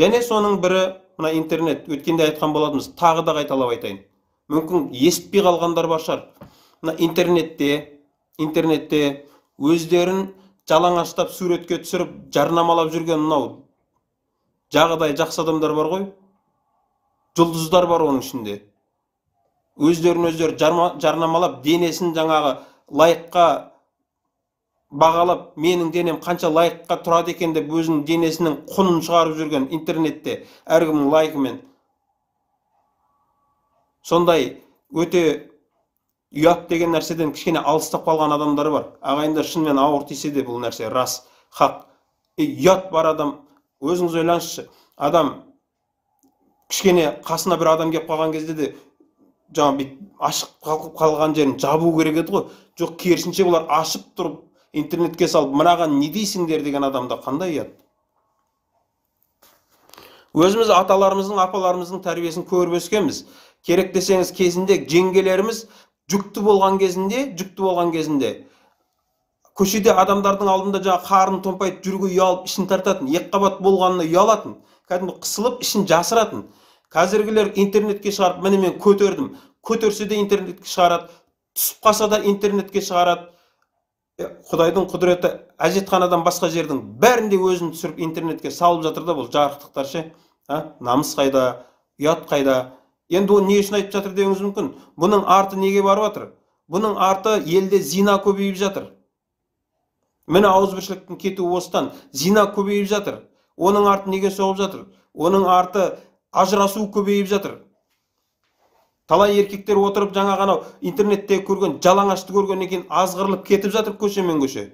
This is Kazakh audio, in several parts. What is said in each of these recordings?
және соның бірі мына интернет өткенде айтқан болатынбыз тағы да қайталап айтайын мүмкін естіпей қалғандар бар шығар мына интернетте интернетте өздерін жалаңаштап суретке түсіріп жарнамалап жүрген мынау жағдайы жақсы адамдар бар ғой жұлдыздар бар оның ішінде өздерін өздері жарнамалап денесін жаңағы лайыққа бағалап менің денем қанша лайкқа тұрады екен деп өзінің денесінің құнын шығарып жүрген интернетте әркімнің лайкымен сондай өте ұят деген нәрседен кішкене алыстап қалған адамдар бар ағайындар шынымен ауыр тисе де бұл нәрсе рас хақ ұят бар адам өзіңіз ойлаңызшы адам кішкене қасына бір адам келіп қалған кезде де жаңағы бүйтіп ашық қалған жерін жабу керек еді ғой жоқ керісінше бұлар ашып тұрып интернетке салып мынаған не дейсіңдер деген адамда қандай ұят өзіміз аталарымыздың апаларымыздың тәрбиесін көріп өскенбіз керек десеңіз кезінде жеңгелеріміз жүкті болған кезінде жүкті болған кезінде көшеде адамдардың алдында жаңағы қарын томпайтып жүруге ұялып ішін тартатын екіқабат болғанына ұялатын кәдімгі қысылып ішін жасыратын қазіргілер интернетке шығарып міне мен көтердім көтерсе де интернетке шығарады түсіп қалса да интернетке шығарады құдайдың құдіреті әжетханадан басқа жердің бәрінде өзін түсіріп интернетке салып жатыр да бұл жарықтықтар ше намыс қайда ұят қайда енді оны не үшін айтып жатыр деуіңіз мүмкін бұның арты неге барып жатыр бұның арты елде зина көбейіп жатыр міне ауызбіршіліктің кетуі осыдан зина көбейіп жатыр оның арты неге соғып жатыр оның арты ажырасу көбейіп жатыр талай еркектер отырып жаңа анау интернетте көрген жалаңашты көргеннен кейін азғырылып кетіп жатыр көшемен көше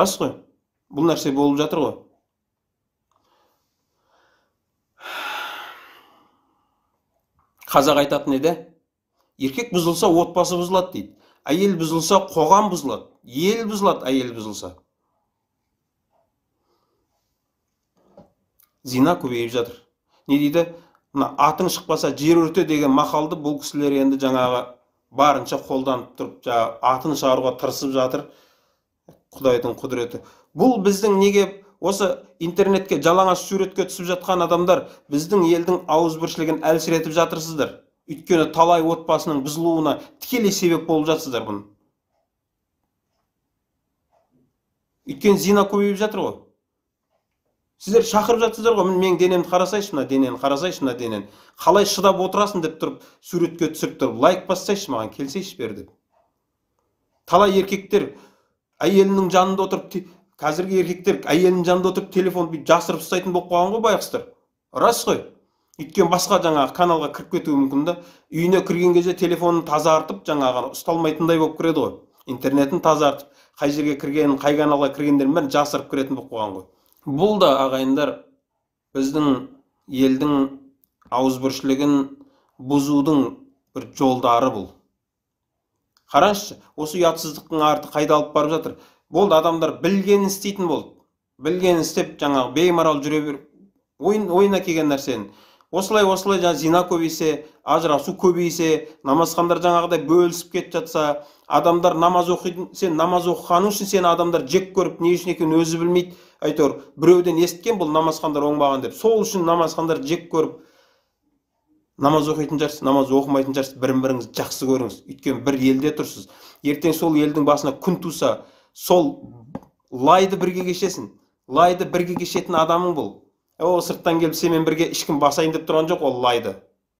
рас қой бұл нәрсе болып жатыр ғой қазақ айтатын еді еркек бұзылса отбасы бұзылады дейді әйел бұзылса қоғам бұзылады ел бұзылады әйел бұзылса зина көбейіп жатыр не дейді мына атың шықпаса жер өрте деген мақалды бұл кісілер енді жаңағы барынша қолданып тұрып жаңағы атын шығаруға тырысып жатыр құдайдың құдіреті бұл біздің неге осы интернетке жалаңаш суретке түсіп жатқан адамдар біздің елдің ауызбіршілігін әлсіретіп жатырсыздар өйткені талай отбасының бұзылуына тікелей себеп болып жатсыздар бұны өйткені зина көбейіп жатыр ғой сіздер шақырып жатсыздар ғой менің денемді қарасайшы мына денені қарасайшы мына денені қалай шыдап отырасың деп тұрып суретке түсіріп тұрып лайк бассайшы маған келсейші бер деп талай еркектер әйелінің жанында отырып қазіргі еркектер әйелінің жанында отырып телефонды бүйтіп жасырып ұстайтын болып қалған ғой байғұстар рас қой өйткені басқа жаңағы каналға кіріп кетуі мүмкін да үйіне кірген кезде телефонын тазартып жаңағы ұсталмайтындай болып кіреді ғой интернетін тазартып қай жерге кіргенін қай каналға кіргендерін бәрін жасырып кіретін болып қалған ғой бұл да ағайындар біздің елдің ауызбіршілігін бұзудың бір жолдары бұл қараңызшы осы ұятсыздықтың арты қайда алып барып жатыр болды адамдар білгенін істейтін болды білгенін істеп жаңағы беймарал жүре беріп ойын, ойына келген нәрсені осылай осылай жаңа зина көбейсе ажырасу көбейсе намазхандар жаңағыдай бөлісіп кетіп жатса адамдар намаз оқитын сен намаз оқығаның үшін сені адамдар жек көріп не үшін екенін өзі білмейді әйтеуір біреуден есткен бұл намазхандар оңбаған деп сол үшін намазхандар жек көріп намаз оқитын шығарсыз намаз оқымайтын шығарсыз бірін біріңіз жақсы көріңіз өйткені бір елде тұрсыз ертең сол елдің басына күн туса сол лайды бірге кешесің лайды бірге кешетін адамың бол О, сырттан келіп сенімен бірге ешкім басайын деп тұрған жоқ ол лайды